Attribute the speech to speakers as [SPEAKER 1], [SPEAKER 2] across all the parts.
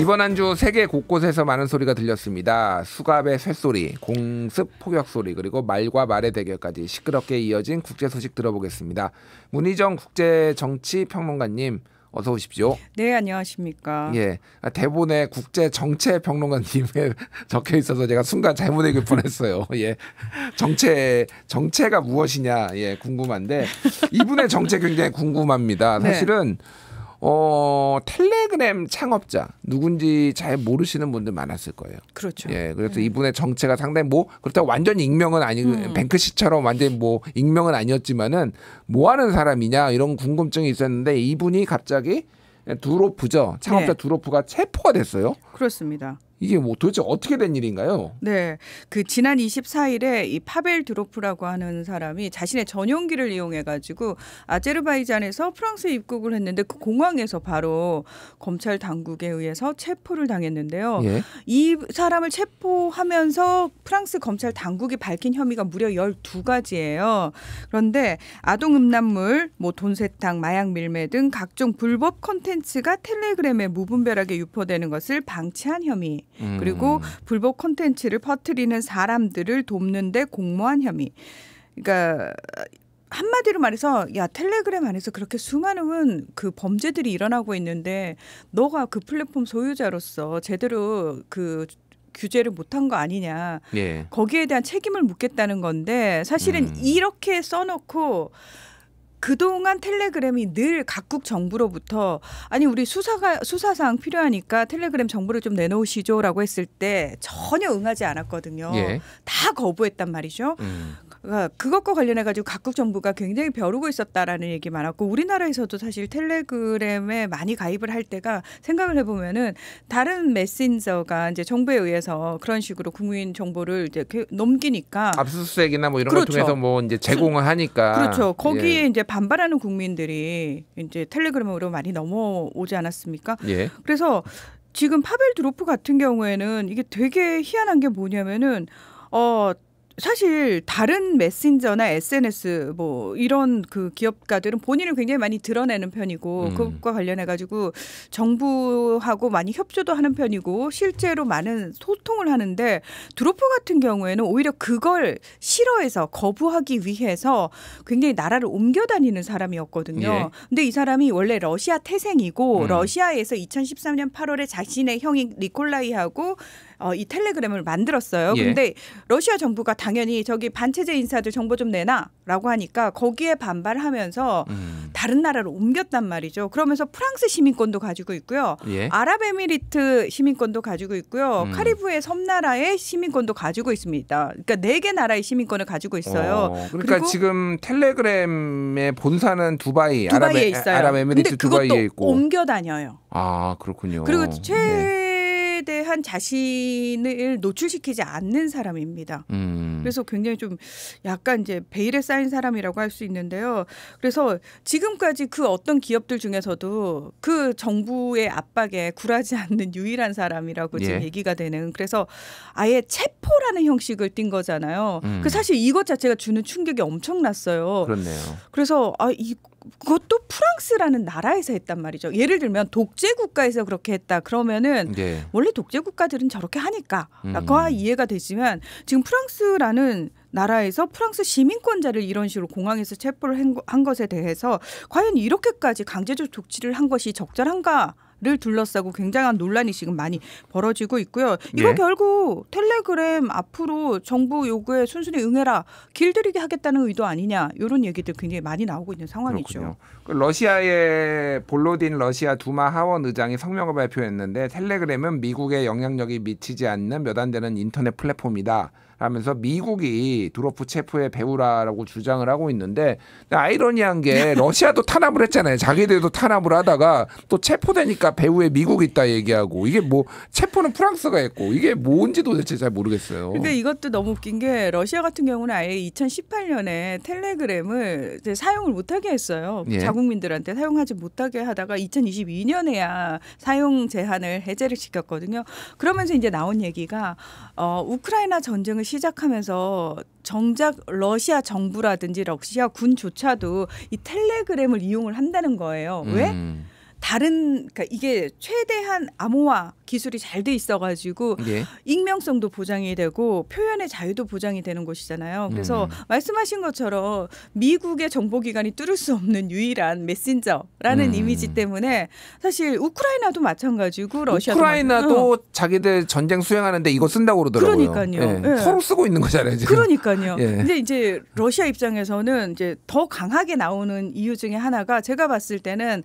[SPEAKER 1] 이번 한 주 세계 곳곳에서 많은 소리가 들렸습니다. 수갑의 쇳소리, 공습 폭격 소리, 그리고 말과 말의 대결까지 시끄럽게 이어진 국제 소식 들어보겠습니다. 문희정 국제 정치 평론가님 어서 오십시오.
[SPEAKER 2] 네, 안녕하십니까. 예,
[SPEAKER 1] 아, 대본에 국제 정체 평론가님에 적혀 있어서 제가 순간 잘못 읽을 뻔했어요. 예, 정체 정체가 무엇이냐, 예, 궁금한데 이분의 정체 굉장히 궁금합니다. 네. 사실은. 네. 어, 텔레그램 창업자 누군지 잘 모르시는 분들 많았을 거예요. 그렇죠. 예, 그래서 음. 이분의 정체가 상당히 뭐 그렇다고 완전 익명은 아니 음. 뱅크시처럼 완전히 뭐 익명은 아니었지만은 뭐 하는 사람이냐 이런 궁금증이 있었는데 이분이 갑자기 두로프죠. 창업자 네. 두로프가 체포가 됐어요. 그렇습니다. 이게 뭐 도대체 어떻게 된 일인가요?
[SPEAKER 2] 네. 그 지난 24일에 이 파벨 드로프라고 하는 사람이 자신의 전용기를 이용해 가지고 아제르바이잔에서 프랑스 에 입국을 했는데 그 공항에서 바로 검찰 당국에 의해서 체포를 당했는데요. 예? 이 사람을 체포하면서 프랑스 검찰 당국이 밝힌 혐의가 무려 12가지예요. 그런데 아동 음란물, 뭐 돈세탁, 마약 밀매 등 각종 불법 콘텐츠가 텔레그램에 무분별하게 유포되는 것을 방치한 혐의 음. 그리고 불법 콘텐츠를 퍼뜨리는 사람들을 돕는데 공모한 혐의. 그러니까 한마디로 말해서 야 텔레그램 안에서 그렇게 수많은 그 범죄들이 일어나고 있는데 너가 그 플랫폼 소유자로서 제대로 그 규제를 못한 거 아니냐 예. 거기에 대한 책임을 묻겠다는 건데 사실은 음. 이렇게 써놓고 그동안 텔레그램이 늘 각국 정부로부터 아니 우리 수사가 수사상 필요하니까 텔레그램 정보를 좀 내놓으시죠라고 했을 때 전혀 응하지 않았거든요. 예. 다 거부했단 말이죠. 음. 그러니까 그것과 관련해 가지고 각국 정부가 굉장히 벼르고 있었다라는 얘기 많았고 우리나라에서도 사실 텔레그램에 많이 가입을 할 때가 생각을 해보면은 다른 메신저가 이제 정부에 의해서 그런 식으로 국민 정보를 이제 넘기니까 압수수색이나
[SPEAKER 1] 뭐 이런 그렇죠. 걸 통해서 뭐 이제 제공을 하니까 그렇죠 거기에
[SPEAKER 2] 예. 이제 반발하는 국민들이 이제 텔레그램으로 많이 넘어오지 않았습니까? 예. 그래서 지금 파벨 드로프 같은 경우에는 이게 되게 희한한 게 뭐냐면은 어 사실 다른 메신저나 SNS 뭐 이런 그 기업가들은 본인을 굉장히 많이 드러내는 편이고 음. 그것과 관련해 가지고 정부하고 많이 협조도 하는 편이고 실제로 많은 소통을 하는데 드로프 같은 경우에는 오히려 그걸 싫어해서 거부하기 위해서 굉장히 나라를 옮겨 다니는 사람이었거든요. 예. 근데 이 사람이 원래 러시아 태생이고 음. 러시아에서 2013년 8월에 자신의 형인 니콜라이하고 어, 이 텔레그램을 만들었어요. 예. 근데 러시아 정부가 당연히 저기 반체제 인사들 정보 좀 내놔라고 하니까 거기에 반발하면서 음. 다른 나라로 옮겼단 말이죠. 그러면서 프랑스 시민권도 가지고 있고요. 예. 아랍에미리트 시민권도 가지고 있고요. 음. 카리브해 섬나라의 시민권도 가지고 있습니다. 그러니까 네 개 나라의 시민권을 가지고 있어요. 어, 그러니까
[SPEAKER 1] 지금 텔레그램의 본사는 두바이, 두바이에 아랍에, 있어요. 아랍에미리트 두바이에 있고 옮겨 다녀요. 아 그렇군요. 그리고 최 네.
[SPEAKER 2] 대한 자신을 노출시키지 않는 사람입니다. 음. 그래서 굉장히 좀 약간 이제 베일에 쌓인 사람이라고 할 수 있는데요. 그래서 지금까지 그 어떤 기업들 중에서도 그 정부의 압박에 굴하지 않는 유일한 사람이라고 예. 지금 얘기가 되는 그래서 아예 체포라는 형식을 띈 거잖아요. 그 음. 그 사실 이것 자체가 주는 충격이 엄청났어요. 그렇네요. 그래서 아이 그것도 프랑스라는 나라에서 했단 말이죠. 예를 들면 독재 국가에서 그렇게 했다 그러면은 네. 원래 독재 국가들은 저렇게 하니까 아까 음. 그러니까 이해가 되지만 지금 프랑스라는 나라에서 프랑스 시민권자를 이런 식으로 공항에서 체포를 한 것에 대해서 과연 이렇게까지 강제적 조치를 한 것이 적절한가? 를 둘러싸고 굉장한 논란이 지금 많이 벌어지고 있고요. 이거 예. 결국 텔레그램 앞으로 정부 요구에 순순히 응해라 길들이게 하겠다는 의도 아니냐 이런 얘기들 굉장히 많이 나오고 있는 상황이죠.
[SPEAKER 1] 그 러시아의 볼로딘 러시아 두마 하원 의장이 성명을 발표했는데 텔레그램은 미국의 영향력이 미치지 않는 몇 안 되는 인터넷 플랫폼이다. 하면서 미국이 드로프 체프의 배우라라고 주장을 하고 있는데 아이러니한 게 네. 러시아도 탄압을 했잖아요. 자기들도 탄압을 하다가 또 체포되니까 배우에 미국 이 있다 얘기하고 이게 뭐 체포는 프랑스가 했고 이게 뭔지 도대체 잘 모르겠어요. 근데
[SPEAKER 2] 이것도 너무 웃긴 게 러시아 같은 경우는 아예 2018년에 텔레그램을 사용을 못하게 했어요. 예. 자국민들한테 사용하지 못하게 하다가 2022년에야 사용 제한을 해제를 시켰거든요. 그러면서 이제 나온 얘기가 어, 우크라이나 전쟁을 시작하면서 정작 러시아 정부라든지 러시아 군조차도 이 텔레그램을 이용을 한다는 거예요. 왜? 음. 다른 그러니까 이게 최대한 암호화 기술이 잘 돼 있어가지고 예. 익명성도 보장이 되고 표현의 자유도 보장이 되는 곳이잖아요. 그래서 음. 말씀하신 것처럼 미국의 정보기관이 뚫을 수 없는 유일한 메신저라는 음. 이미지 때문에 사실 우크라이나도 마찬가지고 러시아도 우크라이나도 마... 어.
[SPEAKER 1] 자기들 전쟁 수행하는데 이거 쓴다고 그러더라고요. 그러니까요. 예. 예. 서로 쓰고 있는 거잖아요. 지금. 그러니까요. 예. 근데
[SPEAKER 2] 이제 러시아 입장에서는 이제 더 강하게 나오는 이유 중에 하나가 제가 봤을 때는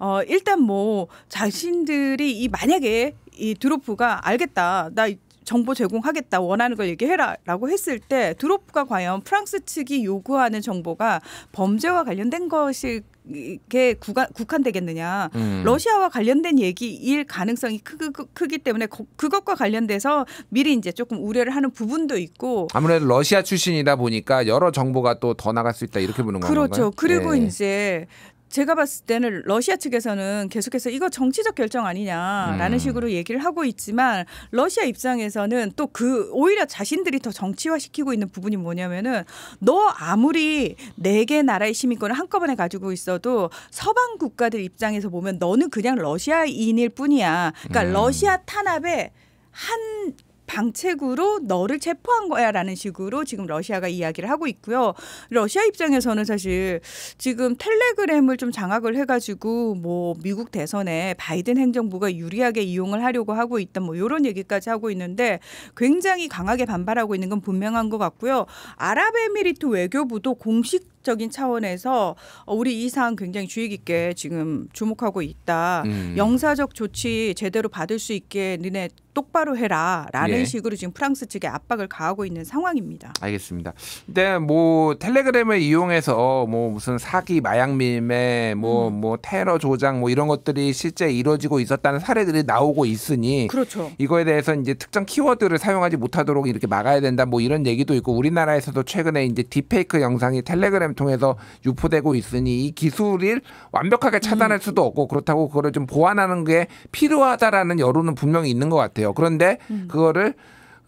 [SPEAKER 2] 어, 일단 뭐 자신들이 이 만약에 이 드로프가 알겠다. 나 정보 제공하겠다 원하는 걸 얘기해라라고 했을 때드롭가 과연 프랑스 측이 요구하는 정보가 범죄와 관련된 것이 이게 구간, 국한되겠느냐 음. 러시아와 관련된 얘기일 가능성이 크, 크, 기 때문에 거, 그것과 관련돼서 미리 이제 조금 우려를 하는 부분도 있고 아무래도
[SPEAKER 1] 러시아 출신이다 보니까 여러 정보가 또 더 나갈 수 있다 이렇게 보는 거죠 그렇죠 건가요? 그리고 네.
[SPEAKER 2] 이제 제가 봤을 때는 러시아 측에서는 계속해서 이거 정치적 결정 아니냐라는 음. 식으로 얘기를 하고 있지만 러시아 입장에서는 또 그 오히려 자신들이 더 정치화시키고 있는 부분이 뭐냐면은 너 아무리 네 개 나라의 시민권을 한꺼번에 가지고 있어도 서방 국가들 입장에서 보면 너는 그냥 러시아인일 뿐이야. 그러니까 음. 러시아 탄압에 한 방책으로 너를 체포한 거야라는 식으로 지금 러시아가 이야기를 하고 있고요. 러시아 입장에서는 사실 지금 텔레그램을 좀 장악을 해가지고 뭐 미국 대선에 바이든 행정부가 유리하게 이용을 하려고 하고 있다 뭐 이런 얘기까지 하고 있는데 굉장히 강하게 반발하고 있는 건 분명한 것 같고요. 아랍에미리트 외교부도 공식 적인 차원에서 어, 우리 이 사항 굉장히 주의 깊게 지금 주목하고 있다. 음. 영사적 조치 제대로 받을 수 있게 너네 똑바로 해라라는 예. 식으로 지금 프랑스 측에 압박을 가하고 있는 상황입니다.
[SPEAKER 1] 알겠습니다. 근데 뭐 텔레그램을 이용해서 뭐 무슨 사기, 마약 밀매, 뭐뭐 음. 뭐 테러 조장 뭐 이런 것들이 실제 이루어지고 있었다는 사례들이 나오고 있으니 그렇죠. 이거에 대해서 이제 특정 키워드를 사용하지 못하도록 이렇게 막아야 된다 뭐 이런 얘기도 있고 우리나라에서도 최근에 이제 딥페이크 영상이 텔레그램 프로그 통해서 유포되고 있으니 이 기술을 완벽하게 음. 차단할 수도 없고 그렇다고 그거를 좀 보완하는 게 필요하다라는 여론은 분명히 있는 것 같아요. 그런데 음. 그거를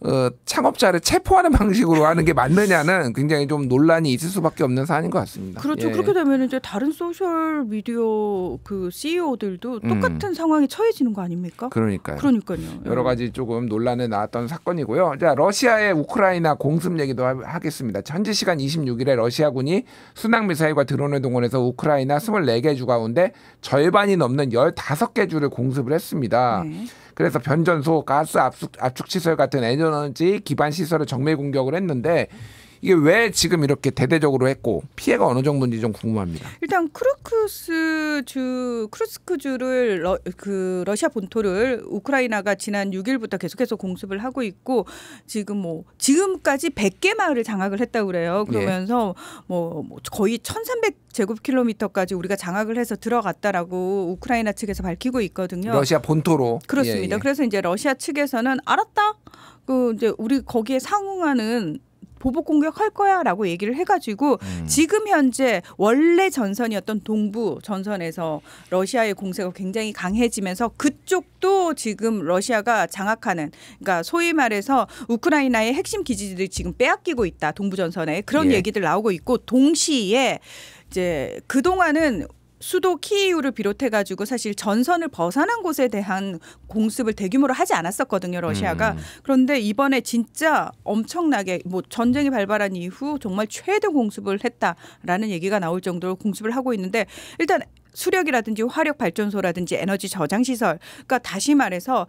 [SPEAKER 1] 어, 창업자를 체포하는 방식으로 하는 게 맞느냐는 굉장히 좀 논란이 있을 수밖에 없는 사안인 것 같습니다. 그렇죠. 예. 그렇게
[SPEAKER 2] 되면 이제 다른 소셜 미디어 그 CEO들도 음. 똑같은 음. 상황에 처해지는 거 아닙니까? 그러니까요. 그러니까요.
[SPEAKER 1] 예. 여러 가지 조금 논란에 나왔던 사건이고요. 자, 러시아의 우크라이나 공습 얘기도 하겠습니다. 현지 시간 26일에 러시아군이 순항 미사일과 드론을 동원해서 우크라이나 24개 주 가운데 절반이 넘는 15개 주를 공습을 했습니다. 네. 그래서 변전소, 가스 압축, 압축 시설 같은 에너지 기반 시설을 정밀 공격을 했는데 이게 왜 지금 이렇게 대대적으로 했고 피해가 어느 정도인지 좀 궁금합니다.
[SPEAKER 2] 일단 크루크스 주 크루스크 주를 러, 그 러시아 본토를 우크라이나가 지난 6일부터 계속해서 공습을 하고 있고 지금 뭐 지금까지 100개 마을을 장악을 했다고 그래요. 예. 그러면서 예. 뭐 거의 1,300 제곱킬로미터까지 우리가 장악을 해서 들어갔다라고 우크라이나 측에서 밝히고 있거든요. 러시아
[SPEAKER 1] 본토로 그렇습니다. 예, 예.
[SPEAKER 2] 그래서 이제 러시아 측에서는 알았다. 그 이제 우리 거기에 상응하는 보복 공격할 거야라고 얘기를 해가지고 음. 지금 현재 원래 전선이었던 동부 전선에서 러시아의 공세가 굉장히 강해지면서 그쪽도 지금 러시아가 장악하는 그러니까 소위 말해서 우크라이나의 핵심 기지들이 지금 빼앗기고 있다 동부 전선에 그런 예. 얘기들 나오고 있고 동시에 이제 그 동안은 수도 키이우를 비롯해 가지고 사실 전선을 벗어난 곳에 대한 공습을 대규모로 하지 않았었거든요 러시아가 음. 그런데 이번에 진짜 엄청나게 뭐 전쟁이 발발한 이후 정말 최대 공습을 했다라는 얘기가 나올 정도로 공습을 하고 있는데 일단 수력이라든지 화력 발전소라든지 에너지 저장 시설. 그러니까 다시 말해서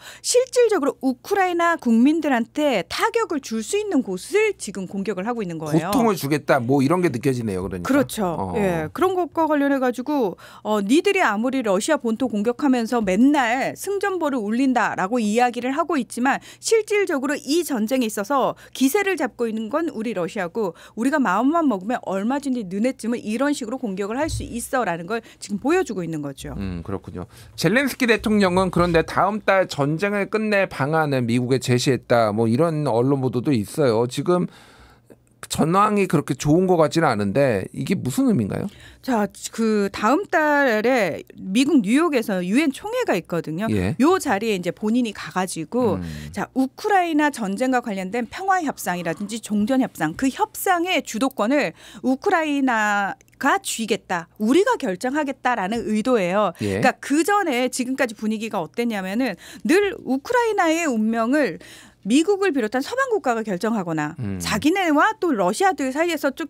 [SPEAKER 2] 실질적으로 우크라이나 국민들한테 타격을 줄 수 있는 곳을 지금 공격을 하고 있는 거예요. 고통을
[SPEAKER 1] 주겠다. 뭐 이런 게 느껴지네요. 그러니까. 그렇죠. 어. 예.
[SPEAKER 2] 그런 것과 관련해 가지고 어 니들이 아무리 러시아 본토 공격하면서 맨날 승전보를 울린다라고 이야기를 하고 있지만 실질적으로 이 전쟁에 있어서 기세를 잡고 있는 건 우리 러시아고 우리가 마음만 먹으면 얼마 든지 눈에쯤은 이런 식으로 공격을 할 수 있어라는 걸 지금 보여 보여주고 있는 거죠.
[SPEAKER 1] 음, 그렇군요. 젤렌스키 대통령은 그런데 다음 달 전쟁을 끝낼 방안을 미국에 제시했다. 뭐 이런 언론 보도도 있어요. 지금 전황이 그렇게 좋은 것 같지는 않은데 이게 무슨 의미인가요?
[SPEAKER 2] 자, 그 다음 달에 미국 뉴욕에서 유엔 총회가 있거든요. 예. 요 자리에 이제 본인이 가가지고 음. 자 우크라이나 전쟁과 관련된 평화 협상이라든지 종전 협상 그 협상의 주도권을 우크라이나 가 쥐겠다, 우리가 결정하겠다라는 의도예요. 예. 그러니까 그 전에 지금까지 분위기가 어땠냐면은 늘 우크라이나의 운명을 미국을 비롯한 서방 국가가 결정하거나 음. 자기네와 또 러시아들 사이에서 쭉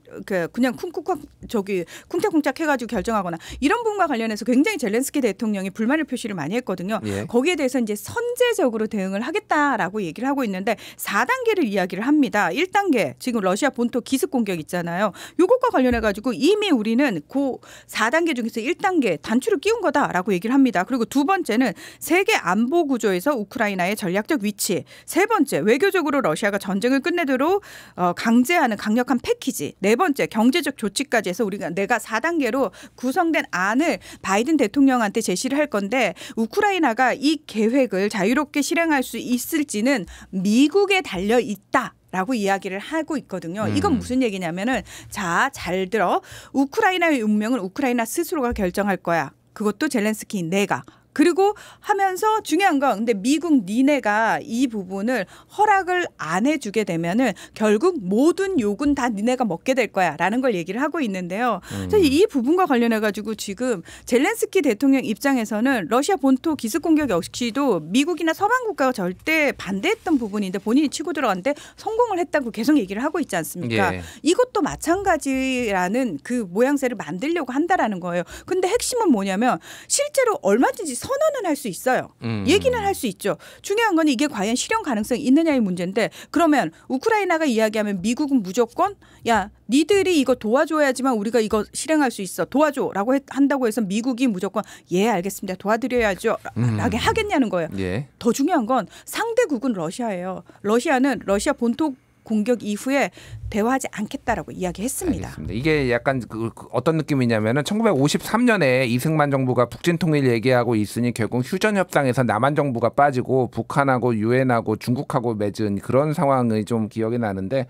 [SPEAKER 2] 그냥 쿵쿵쿵 저기 쿵짝쿵짝 해가지고 결정하거나 이런 부분과 관련해서 굉장히 젤렌스키 대통령이 불만을 표시를 많이 했거든요. 예. 거기에 대해서 이제 선제적으로 대응을 하겠다라고 얘기를 하고 있는데 4단계를 이야기를 합니다. 1단계 지금 러시아 본토 기습 공격 있잖아요. 이것과 관련해 가지고 이미 우리는 고 4단계 중에서 1단계 단추를 끼운 거다라고 얘기를 합니다. 그리고 두 번째는 세계 안보 구조에서 우크라이나의 전략적 위치, 세번 번째 외교적으로 러시아가 전쟁을 끝내도록 어, 강제하는 강력한 패키지. 네 번째 경제적 조치까지 해서 우리가 내가 4단계로 구성된 안을 바이든 대통령한테 제시를 할 건데 우크라이나가 이 계획을 자유롭게 실행할 수 있을지는 미국에 달려 있다. 라고 이야기를 하고 있거든요. 음. 이건 무슨 얘기냐면은 자, 잘 들어. 우크라이나의 운명은 우크라이나 스스로가 결정할 거야. 그것도 젤렌스키 내가 그리고 하면서 중요한 건 근데 미국 니네가 이 부분을 허락을 안 해주게 되면은 결국 모든 욕은 다 니네가 먹게 될 거야라는 걸 얘기를 하고 있는데요. 음. 이 부분과 관련해 가지고 지금 젤렌스키 대통령 입장에서는 러시아 본토 기습 공격 역시도 미국이나 서방 국가가 절대 반대했던 부분인데 본인이 치고 들어갔는데 성공을 했다고 계속 얘기를 하고 있지 않습니까? 예. 이것도 마찬가지라는 그 모양새를 만들려고 한다라는 거예요. 근데 핵심은 뭐냐면 실제로 얼마든지 선언은 할 수 있어요. 음. 얘기는 할 수 있죠. 중요한 건 이게 과연 실현 가능성이 있느냐의 문제인데 그러면 우크라이나가 이야기하면 미국은 무조건 야 니들이 이거 도와줘야지만 우리가 이거 실행할 수 있어 도와줘라고 한다고 해서 미국이 무조건 예 알겠습니다 도와드려야죠 음. 라게 하겠냐는 거예요. 예. 더 중요한 건 상대국은 러시아예요. 러시아는 러시아 본토 공격 이후에 대화하지 않겠다라고 이야기했습니다.
[SPEAKER 1] 알겠습니다. 이게 약간 그, 그 어떤 느낌이냐면은 1953년에 이승만 정부가 북진 통일 얘기하고 있으니 결국 휴전 협상에서 남한 정부가 빠지고 북한하고 유엔하고 중국하고 맺은 그런 상황이 좀 기억이 나는데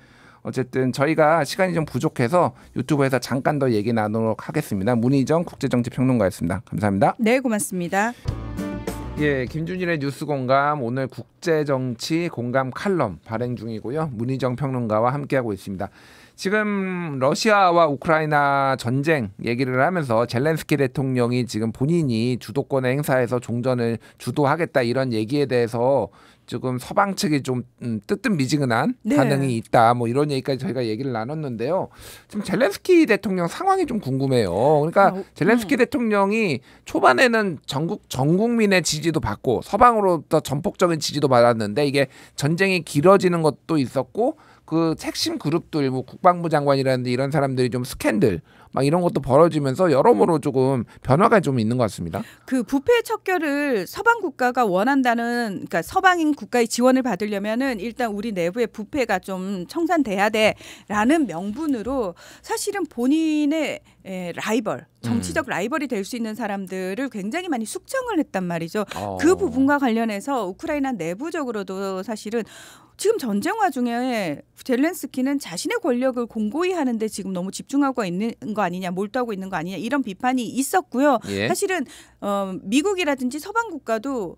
[SPEAKER 1] 어쨌든 저희가 시간이 좀 부족해서 유튜브에서 잠깐 더 얘기 나누도록 하겠습니다. 문희정 국제정치평론가였습니다. 감사합니다. 네, 고맙습니다. 예, 김준일의 뉴스 공감 오늘 국제 정치 공감 칼럼 발행 중이고요. 문희정 평론가와 함께하고 있습니다. 지금 러시아와 우크라이나 전쟁 얘기를 하면서 젤렌스키 대통령이 지금 본인이 주도권의 행사에서 종전을 주도하겠다 이런 얘기에 대해서 조금 서방 측이 좀 음, 뜨뜻미지근한 네. 반응이 있다 뭐 이런 얘기까지 저희가 얘기를 나눴는데요. 지금 젤렌스키 대통령 상황이 좀 궁금해요. 그러니까 아, 음. 젤렌스키 음. 대통령이 초반에는 전국 전 국민의 지지도 받고 서방으로부터 전폭적인 지지도 받았는데 이게 전쟁이 길어지는 것도 있었고 그 핵심 그룹들 뭐 국방부 장관이라든지 이런 사람들이 좀 스캔들 막 이런 것도 벌어지면서 여러모로 조금 변화가 좀 있는 것 같습니다.
[SPEAKER 2] 그 부패 척결을 서방 국가가 원한다는 그러니까 서방인 국가의 지원을 받으려면은 일단 우리 내부의 부패가 좀 청산돼야 돼라는 명분으로 사실은 본인의 에, 예, 라이벌 정치적 음. 라이벌이 될 수 있는 사람들을 굉장히 많이 숙청을 했단 말이죠. 어. 그 부분과 관련해서 우크라이나 내부적으로도 사실은 지금 전쟁 와중에 젤렌스키는 자신의 권력을 공고히 하는데 지금 너무 집중하고 있는 거 아니냐, 몰두하고 있는 거 아니냐 이런 비판이 있었고요. 예. 사실은 어, 미국이라든지 서방 국가도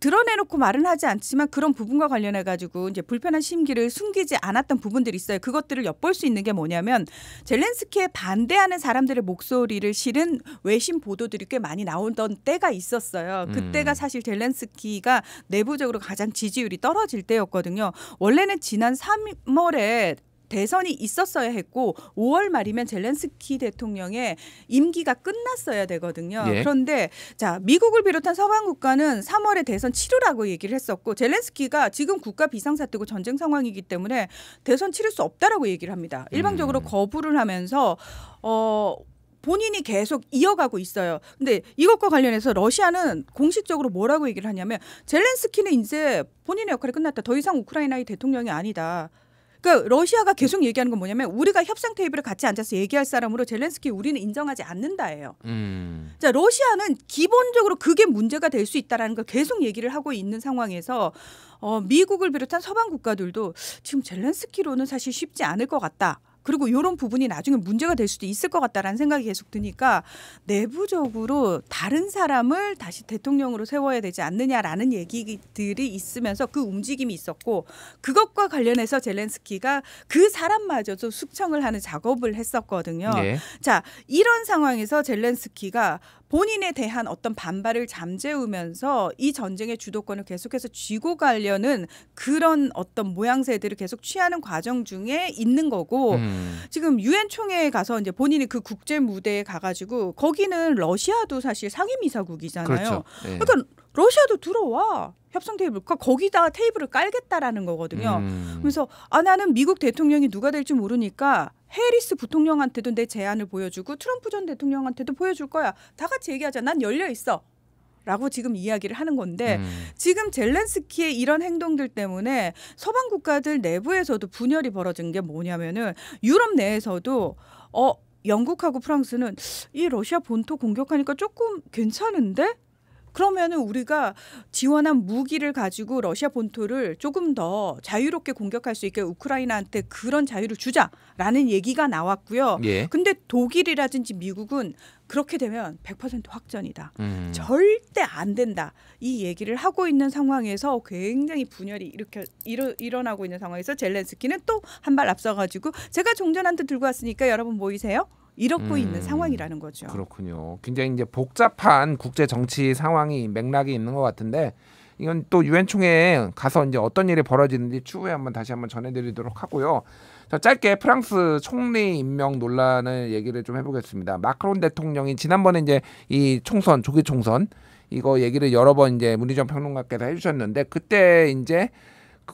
[SPEAKER 2] 드러내놓고 말은 하지 않지만 그런 부분과 관련해 가지고 이제 불편한 심기를 숨기지 않았던 부분들이 있어요. 그것들을 엿볼 수 있는 게 뭐냐면 젤렌스키에 반대하는 사람들의 목소리를 실은 외신 보도들이 꽤 많이 나오던 때가 있었어요. 음. 그때가 사실 젤렌스키가 내부적으로 가장 지지율이 떨어질 때였거든요. 원래는 지난 3월에 대선이 있었어야 했고 5월 말이면 젤렌스키 대통령의 임기가 끝났어야 되거든요. 예. 그런데 자 미국을 비롯한 서방 국가는 3월에 대선 치르라고 얘기를 했었고 젤렌스키가 지금 국가 비상사태고 전쟁 상황이기 때문에 대선 치를 수 없다라고 얘기를 합니다. 일방적으로 음. 거부를 하면서 어. 본인이 계속 이어가고 있어요. 근데 이것과 관련해서 러시아는 공식적으로 뭐라고 얘기를 하냐면 젤렌스키는 이제 본인의 역할이 끝났다. 더 이상 우크라이나의 대통령이 아니다. 그러니까 러시아가 계속 얘기하는 건 뭐냐면 우리가 협상 테이블에 같이 앉아서 얘기할 사람으로 젤렌스키 우리는 인정하지 않는다예요. 음. 자 러시아는 기본적으로 그게 문제가 될 수 있다라는 걸 계속 얘기를 하고 있는 상황에서 어, 미국을 비롯한 서방 국가들도 지금 젤렌스키로는 사실 쉽지 않을 것 같다. 그리고 이런 부분이 나중에 문제가 될 수도 있을 것 같다라는 생각이 계속 드니까 내부적으로 다른 사람을 다시 대통령으로 세워야 되지 않느냐라는 얘기들이 있으면서 그 움직임이 있었고 그것과 관련해서 젤렌스키가 그 사람마저도 숙청을 하는 작업을 했었거든요. 네. 자 이런 상황에서 젤렌스키가 본인에 대한 어떤 반발을 잠재우면서 이 전쟁의 주도권을 계속해서 쥐고 가려는 그런 어떤 모양새들을 계속 취하는 과정 중에 있는 거고 음. 지금 유엔 총회에 가서 이제 본인이 그 국제 무대에 가가지고 거기는 러시아도 사실 상임 이사국이잖아요. 그렇죠. 네. 그러니까 러시아도 들어와. 협상 테이블 그러니까 거기다 테이블을 깔겠다라는 거거든요. 음. 그래서 아 나는 미국 대통령이 누가 될지 모르니까 해리스 부통령한테도 내 제안을 보여주고 트럼프 전 대통령한테도 보여줄 거야. 다 같이 얘기하자. 난 열려 있어. 라고 지금 이야기를 하는 건데 음. 지금 젤렌스키의 이런 행동들 때문에 서방 국가들 내부에서도 분열이 벌어진 게 뭐냐면은 유럽 내에서도 어 영국하고 프랑스는 이 러시아 본토 공격하니까 조금 괜찮은데 그러면은 우리가 지원한 무기를 가지고 러시아 본토를 조금 더 자유롭게 공격할 수 있게 우크라이나한테 그런 자유를 주자라는 얘기가 나왔고요. 예. 근데 독일이라든지 미국은 그렇게 되면 100% 확전이다. 음. 절대 안 된다. 이 얘기를 하고 있는 상황에서 굉장히 분열이 이렇게 일어, 일어나고 있는 상황에서 젤렌스키는 또 한 발 앞서가지고 제가 종전한테 들고 왔으니까 여러분 모이세요. 잃렇고 음, 있는 상황이라는 거죠.
[SPEAKER 1] 그렇군요. 굉장히 이제 복잡한 국제 정치 상황이 맥락이 있는 것 같은데 이건 또 유엔 총회에 가서 이제 어떤 일이 벌어지는지 추후에 한번 다시 한번 전해드리도록 하고요. 자, 짧게 프랑스 총리 임명 논란을 얘기를 좀 해보겠습니다. 마크론 대통령이 지난번에 이제 이 총선 조기 총선 이거 얘기를 여러 번 이제 문희정 평론가께서 해주셨는데 그때 이제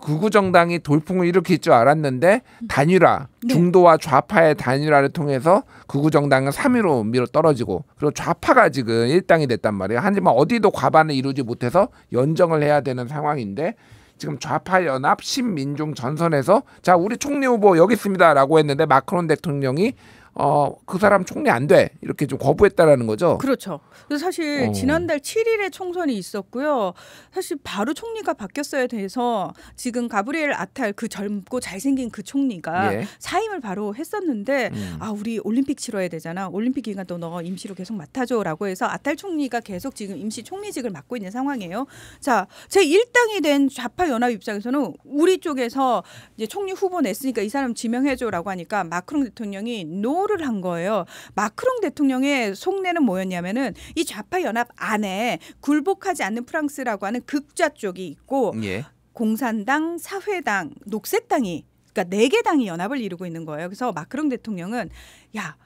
[SPEAKER 1] 구구 정당이 돌풍을 일으킬 줄 알았는데 단일화 네. 중도와 좌파의 단일화를 통해서 구구 정당은 3위로 밀어 떨어지고 그리고 좌파가 지금 1당이 됐단 말이에요. 하지만 어디도 과반을 이루지 못해서 연정을 해야 되는 상황인데 지금 좌파 연합 신민중 전선에서 자 우리 총리 후보 여기 있습니다라고 했는데 마크론 대통령이 어, 그 사람 총리 안 돼. 이렇게 좀 거부했다라는 거죠.
[SPEAKER 2] 그렇죠. 그래서 사실 어. 지난달 7일에 총선이 있었고요. 사실 바로 총리가 바뀌었어야 돼서 지금 가브리엘 아탈 그 젊고 잘생긴 그 총리가 예. 사임을 바로 했었는데 음. 아, 우리 올림픽 치러야 되잖아. 올림픽 기간 또너 임시로 계속 맡아줘라고 해서 아탈 총리가 계속 지금 임시 총리직을 맡고 있는 상황이에요. 자, 제 1당이 된 좌파 연합 입장에서는 우리 쪽에서 이제 총리 후보 냈으니까 이 사람 지명해줘라고 하니까 마크롱 대통령이 노 소홀를한 거예요. 마크롱 대통령의 속내는 뭐였냐면은 이 좌파 연합 안에 굴복하지 않는 프랑스라고 하는 극좌 쪽이 있고 예. 공산당, 사회당, 녹색당이 그러니까 네 개 당이 연합을 이루고 있는 거예요. 그래서 마크롱 대통령은 야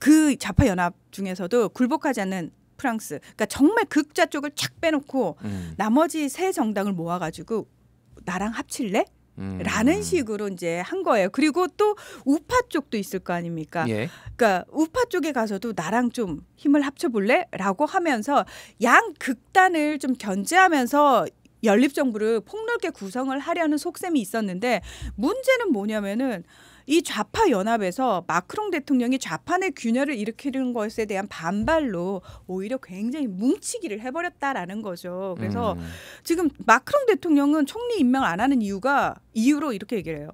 [SPEAKER 2] 그 좌파 연합 중에서도 굴복하지 않는 프랑스, 그러니까 정말 극좌 쪽을 착 빼놓고 음. 나머지 세 정당을 모아가지고 나랑 합칠래? 라는 음. 식으로 이제 한 거예요. 그리고 또 우파 쪽도 있을 거 아닙니까? 예. 그러니까 우파 쪽에 가서도 나랑 좀 힘을 합쳐볼래?라고 하면서 양 극단을 좀 견제하면서 연립 정부를 폭넓게 구성을 하려는 속셈이 있었는데 문제는 뭐냐면은 이 좌파 연합에서 마크롱 대통령이 좌판의 균열을 일으키는 것에 대한 반발로 오히려 굉장히 뭉치기를 해버렸다라는 거죠. 그래서 음. 지금 마크롱 대통령은 총리 임명 안 하는 이유가 이유로 이렇게 얘기를 해요.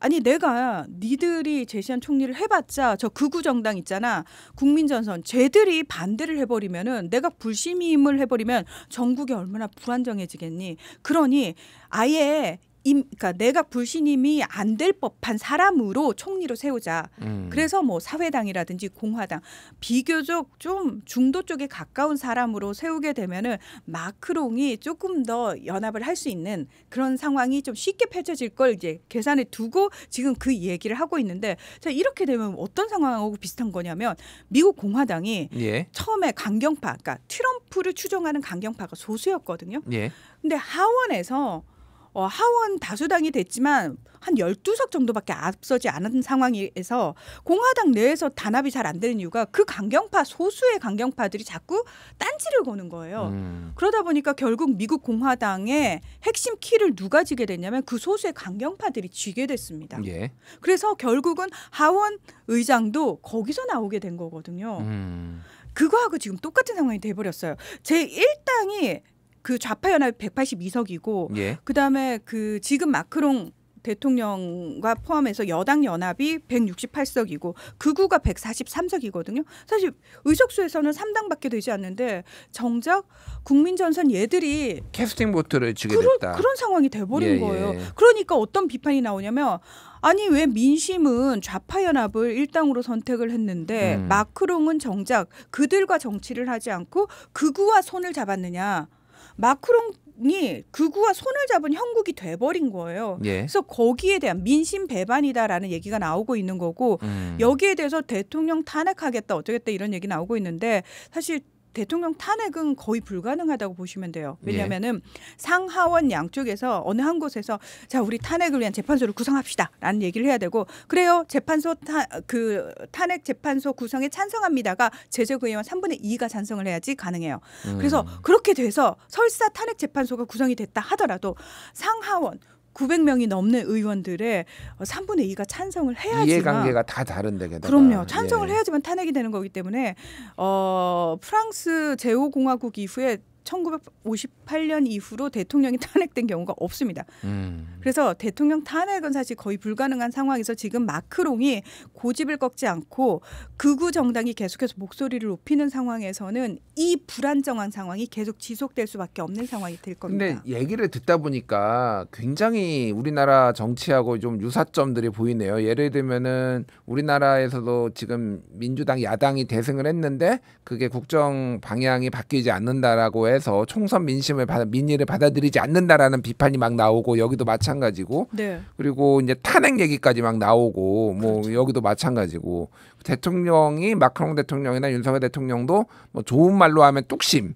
[SPEAKER 2] 아니 내가 니들이 제시한 총리를 해봤자 저 극우 정당 있잖아 국민전선 쟤들이 반대를 해버리면은 내가 불심임을 해버리면 전국이 얼마나 불안정해지겠니 그러니 아예 임, 그러니까 내가 불신임이 안 될 법한 사람으로 총리로 세우자. 음. 그래서 뭐 사회당이라든지 공화당 비교적 좀 중도 쪽에 가까운 사람으로 세우게 되면은 마크롱이 조금 더 연합을 할 수 있는 그런 상황이 좀 쉽게 펼쳐질 걸 이제 계산에 두고 지금 그 얘기를 하고 있는데 자 이렇게 되면 어떤 상황하고 비슷한 거냐면 미국 공화당이 예. 처음에 강경파, 그러니까 트럼프를 추종하는 강경파가 소수였거든요. 예. 근데 하원에서 어, 하원 다수당이 됐지만 한 12석 정도밖에 앞서지 않은 상황에서 공화당 내에서 단합이 잘 안 되는 이유가 그 강경파 소수의 강경파들이 자꾸 딴지를 거는 거예요. 음. 그러다 보니까 결국 미국 공화당의 핵심 키를 누가 지게 됐냐면 그 소수의 강경파들이 쥐게 됐습니다. 예. 그래서 결국은 하원 의장도 거기서 나오게 된 거거든요. 음. 그거하고 지금 똑같은 상황이 돼버렸어요. 제 1당이 그 좌파 연합 이 182석이고 예. 그다음에 그 지금 마크롱 대통령과 포함해서 여당 연합이 168석이고 극우가 143석이거든요. 사실 의석수에서는 3당밖에 되지 않는데 정작 국민전선 얘들이
[SPEAKER 1] 캐스팅 보트를 주게 그런, 됐다. 그런
[SPEAKER 2] 상황이 돼버린 예, 예. 거예요. 예. 그러니까 어떤 비판이 나오냐면 아니 왜 민심은 좌파 연합을 일당으로 선택을 했는데 음. 마크롱은 정작 그들과 정치를 하지 않고 극우와 손을 잡았느냐. 마크롱이 극우와 손을 잡은 형국이 돼버린 거예요. 예. 그래서 거기에 대한 민심 배반이다라는 얘기가 나오고 있는 거고 음. 여기에 대해서 대통령 탄핵하겠다 어쩌겠다 이런 얘기 나오고 있는데 사실 대통령 탄핵은 거의 불가능하다고 보시면 돼요. 왜냐하면은 예. 상하원 양쪽에서 어느 한 곳에서 자 우리 탄핵을 위한 재판소를 구성합시다라는 얘기를 해야 되고 그래요 재판소 타, 그 탄핵 재판소 구성에 찬성합니다가 제재의원 3분의 2가 찬성을 해야지 가능해요. 음. 그래서 그렇게 돼서 설사 탄핵 재판소가 구성이 됐다 하더라도 상하원 900명이 넘는 의원들의 3분의 어, 2가 찬성을 해야지만 이해관계가
[SPEAKER 1] 다 다른데 게다가 그럼요. 찬성을 예.
[SPEAKER 2] 해야지만 탄핵이 되는 거기 때문에 어 프랑스 제5공화국 이후에 1958년 이후로 대통령이 탄핵된 경우가 없습니다. 음. 그래서 대통령 탄핵은 사실 거의 불가능한 상황에서 지금 마크롱이 고집을 꺾지 않고 극우 정당이 계속해서 목소리를 높이는 상황에서는 이 불안정한 상황이 계속 지속될 수밖에 없는 상황이 될 겁니다.
[SPEAKER 1] 근데 얘기를 듣다 보니까 굉장히 우리나라 정치하고 좀 유사점들이 보이네요. 예를 들면은 우리나라에서도 지금 민주당 야당이 대승을 했는데 그게 국정 방향이 바뀌지 않는다라고 해 해서 총선 민심을 받아, 민의를 받아들이지 않는다라는 비판이 막 나오고 여기도 마찬가지고 네. 그리고 이제 탄핵 얘기까지 막 나오고 뭐 그렇죠. 여기도 마찬가지고 대통령이 마크롱 대통령이나 윤석열 대통령도 뭐 좋은 말로 하면 뚝심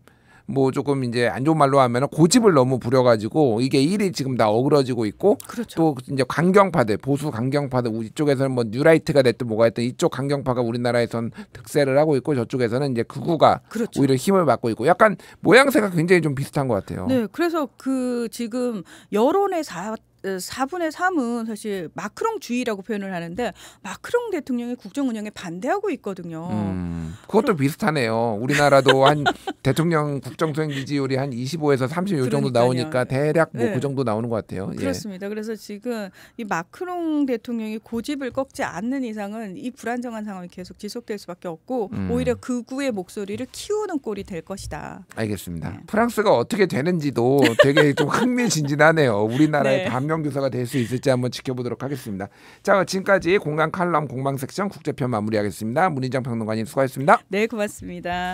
[SPEAKER 1] 뭐 조금 이제 안 좋은 말로 하면 고집을 너무 부려가지고 이게 일이 지금 다 어그러지고 있고 그렇죠. 또 이제 강경파들 보수 강경파들 이쪽에서는 뭐 뉴라이트가 됐든 뭐가 됐든 이쪽 강경파가 우리나라에선 득세를 하고 있고 저쪽에서는 이제 극우가 그렇죠. 오히려 힘을 받고 있고 약간 모양새가 굉장히 좀 비슷한 것 같아요. 네,
[SPEAKER 2] 그래서 그 지금 여론의 사 4분의 어, 3은 사실 마크롱 주의라고 표현을 하는데 마크롱 대통령이 국정 운영에 반대하고 있거든요.
[SPEAKER 1] 음, 그것도 그럼... 비슷하네요. 우리나라도 한 대통령 국정 수행 지지율이 한 25에서 30요 정도 나오니까 예. 대략 뭐그 네. 예. 정도 나오는 것 같아요. 예. 그렇습니다.
[SPEAKER 2] 예. 그래서 지금 이 마크롱 대통령이 고집을 꺾지 않는 이상은 이 불안정한 상황이 계속 지속될 수밖에 없고 음. 오히려 극우의 그 목소리를 키우는 꼴이 될 것이다.
[SPEAKER 1] 알겠습니다. 네. 프랑스가 어떻게 되는지도 되게 좀 흥미진진하네요. 우리나라의 네. 반면 성경교사가 될 수 있을지 한번 지켜보도록 하겠습니다. 자 지금까지 공간 칼럼 공방 섹션 국제편 마무리하겠습니다. 문인장 평론가님 수고하셨습니다. 네 고맙습니다.